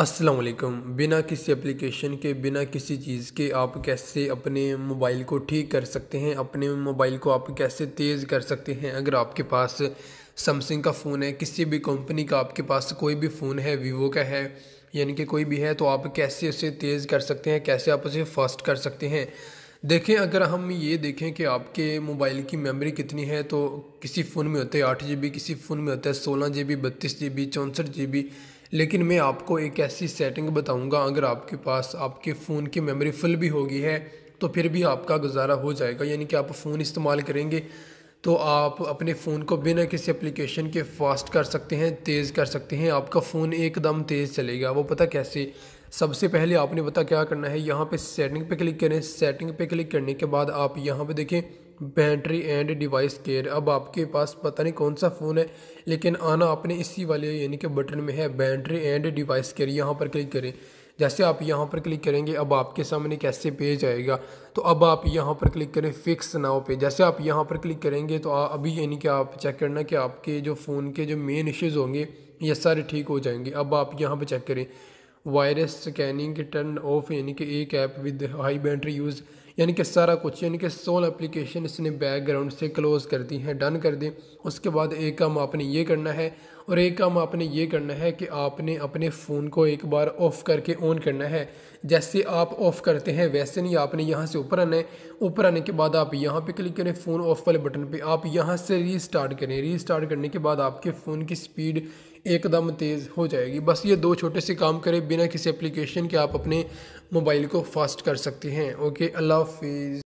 असलकम बिना किसी एप्लीकेशन के बिना किसी चीज़ के आप कैसे अपने मोबाइल को ठीक कर सकते हैं अपने मोबाइल को आप कैसे तेज़ कर सकते हैं अगर आपके पास सैमसंग का फ़ोन है किसी भी कंपनी का आपके पास कोई भी फ़ोन है वीवो का है यानी कि कोई भी है तो आप कैसे उसे तेज़ कर सकते हैं कैसे आप उसे फास्ट कर सकते हैं देखें अगर हम ये देखें कि आपके मोबाइल की मेमोरी कितनी है तो किसी फ़ोन में होता है आठ जी बी किसी फ़ोन में होता है सोलह जी बी बत्तीस जी बी चौंसठ जी बी लेकिन मैं आपको एक ऐसी सेटिंग बताऊंगा अगर आपके पास आपके फ़ोन की मेमोरी फुल भी होगी है तो फिर भी आपका गुजारा हो जाएगा यानी कि आप फ़ोन इस्तेमाल करेंगे तो आप अपने फ़ोन को बिना किसी एप्लीकेशन के फास्ट कर सकते हैं तेज़ कर सकते हैं आपका फ़ोन एकदम तेज़ चलेगा वो पता कैसे सबसे पहले आपने पता क्या करना है यहाँ पे सेटिंग पे क्लिक करें सेटिंग पे क्लिक करने के बाद आप यहाँ पे देखें बैटरी एंड डिवाइस केयर अब आपके पास पता नहीं कौन सा फ़ोन है लेकिन आना आपने इसी वाले यानी कि बटन में है बैटरी एंड डिवाइस केयर यहाँ पर क्लिक करें जैसे आप यहाँ पर क्लिक करेंगे अब आपके सामने कैसे पेज आएगा तो अब आप यहाँ पर क्लिक करें फिक्स नाव पे जैसे आप यहाँ पर क्लिक करेंगे तो अभी यानी कि आप चेक करना कि आपके जो फ़ोन के जो मेन इश्यूज़ होंगे ये सारे ठीक हो जाएंगे अब आप यहाँ पर चेक करें वायरस स्कैनिंग टर्न ऑफ यानी कि एक app with high battery use यानी कि सारा कुछ यानी कि सोल एप्लीकेशन इसने बैकग्राउंड से क्लोज़ कर दी है डन कर दें उसके बाद एक काम आपने ये करना है और एक काम आपने ये करना है कि आपने अपने फ़ोन को एक बार ऑफ़ करके ऑन करना है जैसे आप ऑफ़ करते हैं वैसे नहीं आपने यहाँ से ऊपर आना है ऊपर आने के बाद आप यहाँ पे क्लिक करें फ़ोन ऑफ़ वाले बटन पे आप यहाँ से रीस्टार्ट करें रीस्टार्ट करने के बाद आपके फ़ोन की स्पीड एकदम तेज़ हो जाएगी बस ये दो छोटे से काम करें बिना किसी एप्लीकेशन के आप अपने मोबाइल को फास्ट कर सकते हैं ओके अल्लाह हाफिज़